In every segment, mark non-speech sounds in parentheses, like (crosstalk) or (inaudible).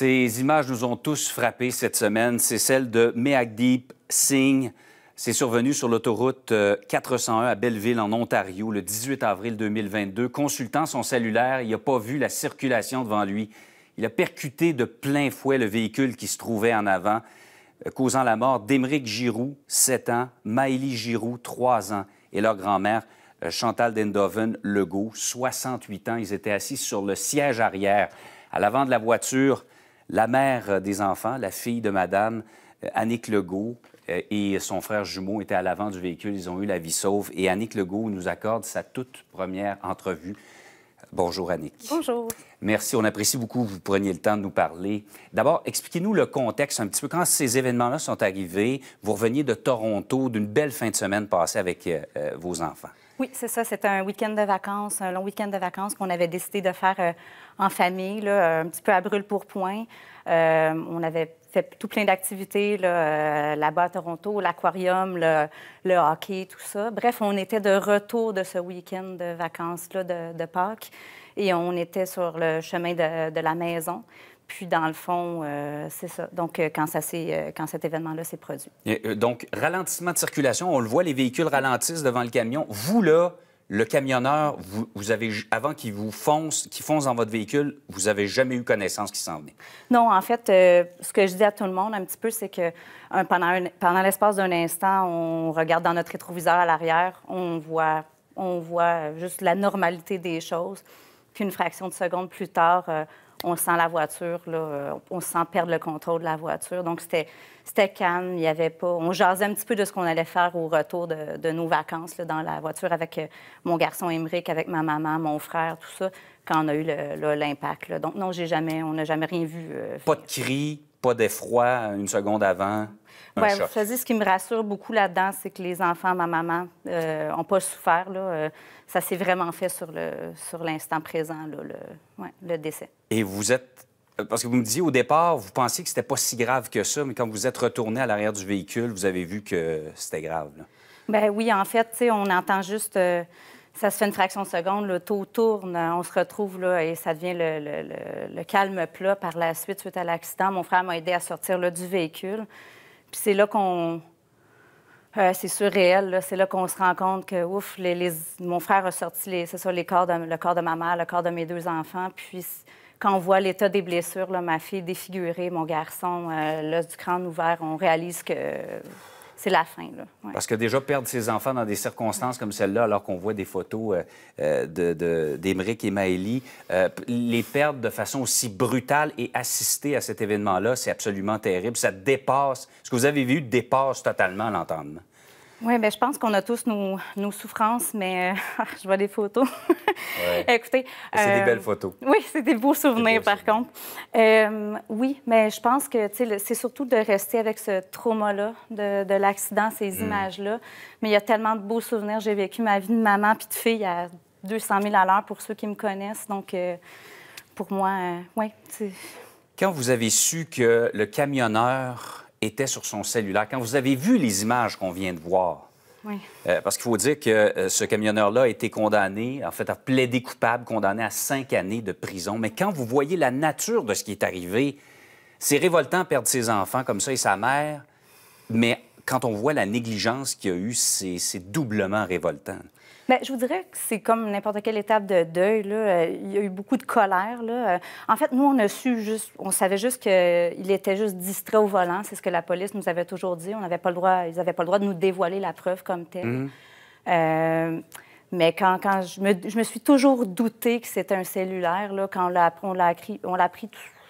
Ces images nous ont tous frappés cette semaine. C'est celle de Meagdeep Singh. C'est survenu sur l'autoroute 401 euh, à Belleville, en Ontario, le 18 avril 2022. Consultant son cellulaire, il n'a pas vu la circulation devant lui. Il a percuté de plein fouet le véhicule qui se trouvait en avant, euh, causant la mort d'Émeric Giroux, 7 ans, Maëlie Giroux, 3 ans, et leur grand-mère, euh, Chantal Dendoven Legault, 68 ans. Ils étaient assis sur le siège arrière. À l'avant de la voiture, la mère euh, des enfants, la fille de madame, euh, Annick Legault, euh, et son frère jumeau étaient à l'avant du véhicule. Ils ont eu la vie sauve. Et Annick Legault nous accorde sa toute première entrevue. Bonjour, Annick. Bonjour. Merci. On apprécie beaucoup que vous preniez le temps de nous parler. D'abord, expliquez-nous le contexte un petit peu. Quand ces événements-là sont arrivés, vous reveniez de Toronto, d'une belle fin de semaine passée avec vos enfants. Oui, c'est ça. C'était un week-end de vacances, un long week-end de vacances qu'on avait décidé de faire en famille, un petit peu à brûle pour point. Euh, on avait fait tout plein d'activités là, euh, là-bas à Toronto, l'aquarium, le, hockey, tout ça. Bref, on était de retour de ce week-end de vacances-là de, Pâques et on était sur le chemin de, la maison. Puis, dans le fond, euh, c'est ça. Donc, quand, ça quand cet événement-là s'est produit. Et, donc, ralentissement de circulation, on le voit, les véhicules ralentissent devant le camion. Vous, là, le camionneur, vous, avez, avant qu'il vous fonce, qu'il fonce dans votre véhicule, vous avez jamais eu connaissance qu'il s'en venait? Non, en fait, euh, ce que je dis à tout le monde un petit peu, c'est que un, pendant, pendant l'espace d'un instant, on regarde dans notre rétroviseur à l'arrière, on voit, on voit euh, juste la normalité des choses. Puis une fraction de seconde plus tard, euh, on sent la voiture, là, euh, on sent perdre le contrôle de la voiture. Donc, c'était calme, il y avait pas... On jasait un petit peu de ce qu'on allait faire au retour de, nos vacances là, dans la voiture avec euh, mon garçon Émeric, avec ma maman, mon frère, tout ça, quand on a eu l'impact. Donc, non, j'ai jamais... on n'a jamais rien vu. Euh, pas de cris pas d'effroi une seconde avant. Oui, ce qui me rassure beaucoup là-dedans, c'est que les enfants, ma maman, n'ont euh, pas souffert. Là, euh, ça s'est vraiment fait sur, le, sur l'instant présent, là, le, le décès. Et vous êtes euh, parce que vous me disiez au départ, vous pensiez que c'était pas si grave que ça, mais quand vous êtes retourné à l'arrière du véhicule, vous avez vu que c'était grave. Là. Bien oui, en fait, on entend juste ça se fait une fraction de seconde, le taux tourne, on se retrouve là et ça devient le, calme plat par la suite suite à l'accident. Mon frère m'a aidé à sortir du véhicule. Puis c'est là qu'on... Euh, c'est surréel, c'est là, qu'on se rend compte que, ouf, mon frère a sorti les, ça, les corps le corps de ma mère, le corps de mes deux enfants. Puis quand on voit l'état des blessures, ma fille défigurée, mon garçon, euh, l'os du crâne ouvert, on réalise que c'est la fin. Là. Parce que déjà, perdre ses enfants dans des circonstances comme celle-là, alors qu'on voit des photos euh, euh, d'Emeric et Maëlie, euh, les perdre de façon aussi brutale et assister à cet événement-là, c'est absolument terrible. Ça dépasse, ce que vous avez vu dépasse totalement l'entendement. Oui, bien, je pense qu'on a tous nos, souffrances, mais euh, (laughs) je vois des photos. (laughs) Écoutez. C'est des euh, belles photos. Oui, c'est des beaux souvenirs, par contre. Euh, oui, mais je pense que c'est surtout de rester avec ce trauma-là, de, l'accident, ces mm. images-là. Mais il y a tellement de beaux souvenirs. J'ai vécu ma vie de maman puis de fille à 200 000 à l'heure pour ceux qui me connaissent. Donc, pour moi, oui. Quand vous avez su que le camionneur était sur son cellulaire. Quand vous avez vu les images qu'on vient de voir, euh, parce qu'il faut dire que euh, ce camionneur-là a été condamné, en fait, a plaidé coupable, condamné à cinq années de prison. Mais quand vous voyez la nature de ce qui est arrivé, c'est révoltant perdre ses enfants comme ça et sa mère, mais quand on voit la négligence qu'il y a eu, c'est doublement révoltant. Mais ben, je vous dirais que c'est comme n'importe quelle étape de deuil. Là. Euh, il y a eu beaucoup de colère. Là. Euh, en fait, nous, on a su juste, on savait juste qu'il était juste distrait au volant. C'est ce que la police nous avait toujours dit. On n'avait pas le droit, ils n'avaient pas le droit de nous dévoiler la preuve comme telle. Mm-hmm. Euh, mais quand, quand je, me, je, me, suis toujours douté que c'était un cellulaire, là, quand on l'a pris on l'a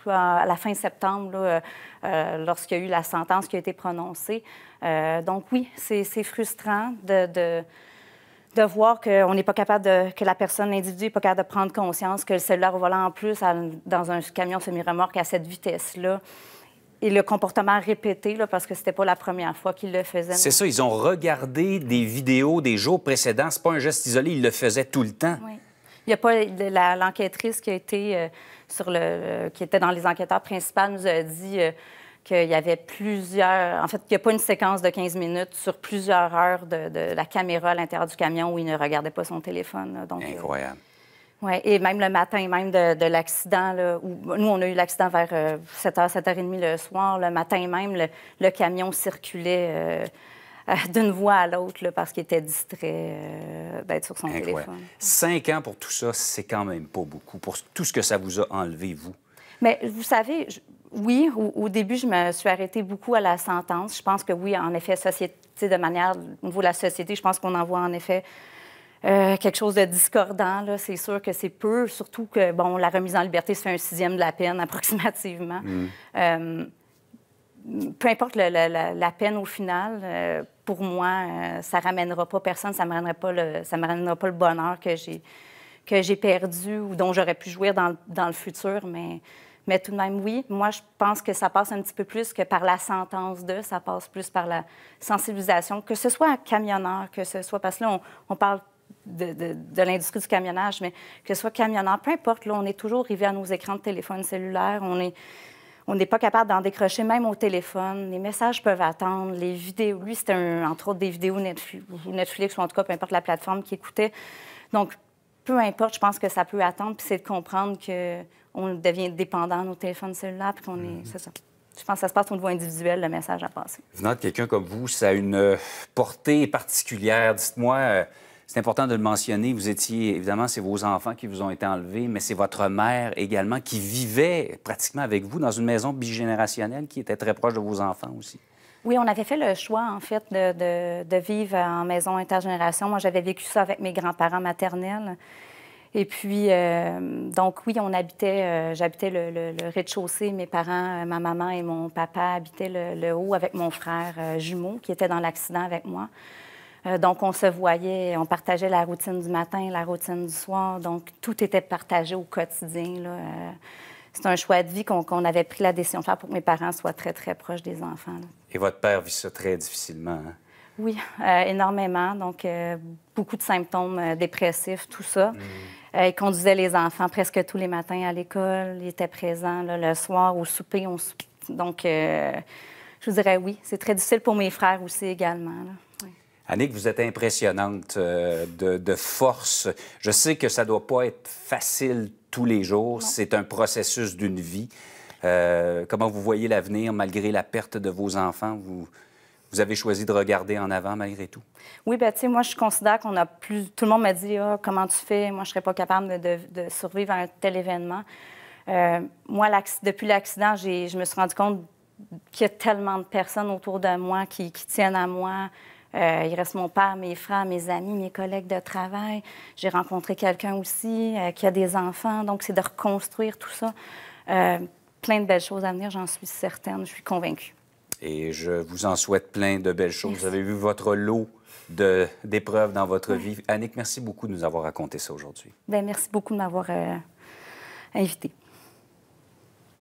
à la fin septembre, lorsqu'il y a eu la sentence qui a été prononcée. donc oui, c'est frustrant de, de de voir qu'on n'est pas capable de, que la personne, l'individu, n'est pas capable de prendre conscience que le cellulaire volant, en plus, dans un camion semi-remorque à cette vitesse-là, et le comportement répété, parce que c'était pas la première fois qu'il le faisait C'est ça, ils ont regardé des vidéos des jours précédents. C'est pas un geste isolé, ils le faisaient tout le temps. Oui. Il n'y a pas l'enquêtrice qui a été euh, sur le, euh, qui était dans les enquêteurs principaux nous a dit euh, qu'il y avait plusieurs. En fait, qu'il a pas une séquence de 15 minutes sur plusieurs heures de, la caméra à l'intérieur du camion où il ne regardait pas son téléphone. Donc, Incroyable. Euh, et même le matin, même de, de l'accident, où nous, on a eu l'accident vers 7h, euh, 7h30 le soir. Le matin même, le, camion circulait euh, (laughs) d'une voie à l'autre parce qu'il était distrait d'être sur son Incroyable. téléphone. Cinq ans pour tout ça, c'est quand même pas beaucoup, pour tout ce que ça vous a enlevé, vous. Mais vous savez, oui, au, début, je me suis arrêtée beaucoup à la sentence. Je pense que oui, en effet, société, de manière, au niveau de la société, je pense qu'on en voit en effet euh, quelque chose de discordant. C'est sûr que c'est peu, surtout que, bon, la remise en liberté, se fait un sixième de la peine (laughs) approximativement. Mm. Euh, peu importe la, peine au final, euh, pour moi, ça ramènera pas personne, ça ne pas le, me ramènera pas le bonheur que j'ai j'ai perdu ou dont j'aurais pu jouir dans, dans, le futur, mais mais tout de même, oui, moi, je pense que ça passe un petit peu plus que par la sentence de, ça passe plus par la sensibilisation, que ce soit un camionneur, que ce soit, parce que là, on, parle de, l'industrie du camionnage, mais que ce soit camionneur, peu importe, là, on est toujours rivé à nos écrans de téléphone cellulaire, on est... On n'est pas capable d'en décrocher même au téléphone. Les messages peuvent attendre. Les vidéos, lui, c'était entre autres des vidéos Netflix, Netflix ou en tout cas, peu importe la plateforme qui écoutait. Donc, peu importe, je pense que ça peut attendre, puis c'est de comprendre qu'on devient dépendant de nos téléphones cellulaires, puis qu'on est. Mhm. C'est ça. Je pense que ça se passe au niveau individuel, le message à passer. Venant de quelqu'un comme vous, ça a une euh, portée particulière. Dites-moi, euh, c'est important de le mentionner. Vous étiez, évidemment, c'est vos enfants qui vous ont été enlevés, mais c'est votre mère également qui vivait pratiquement avec vous dans une maison bigénérationnelle qui était très proche de vos enfants aussi. Oui, on avait fait le choix, en fait, de, vivre en maison intergénération. Moi, j'avais vécu ça avec mes grands-parents maternels. Et puis, euh, donc oui, on habitait, euh, j'habitais le, rez-de-chaussée. Mes parents, euh, ma maman et mon papa habitaient le, haut avec mon frère jumeau qui était dans l'accident avec moi. donc, on se voyait, on partageait la routine du matin, la routine du soir. Donc, tout était partagé au quotidien. Là, c'est un choix de vie qu'on avait pris la décision de faire pour que mes parents soient très, très proches des enfants. Et votre père vit ça très difficilement, hein? Oui, euh, énormément. Donc, euh, beaucoup de symptômes euh, dépressifs, tout ça. Mm. il conduisait les enfants presque tous les matins à l'école. Il était présent le soir au souper. Donc, je vous dirais oui. C'est très difficile pour mes frères aussi également. Annick, vous êtes impressionnante euh, de, force. Je sais que ça ne doit pas être facile tous les jours. C'est un processus d'une vie. Euh, comment vous voyez l'avenir malgré la perte de vos enfants? Vous, vous avez choisi de regarder en avant malgré tout. Oui, ben tu sais, moi, je considère qu'on a plus. Tout le monde m'a dit ah, comment tu fais? Moi, je ne serais pas capable de, survivre à un tel événement. Euh, moi, depuis l'accident, je me suis rendu compte qu'il y a tellement de personnes autour de moi qui, qui tiennent à moi, euh, il reste mon père, mes frères, mes amis, mes collègues de travail. J'ai rencontré quelqu'un aussi euh, qui a des enfants. Donc, c'est de reconstruire tout ça. Euh, plein de belles choses à venir, j'en suis certaine, je suis convaincue. Et je vous en souhaite plein de belles choses. Vous avez vu votre lot d'épreuves dans votre vie. Annick, merci beaucoup de nous avoir raconté ça aujourd'hui. Ben, merci beaucoup de m'avoir invité.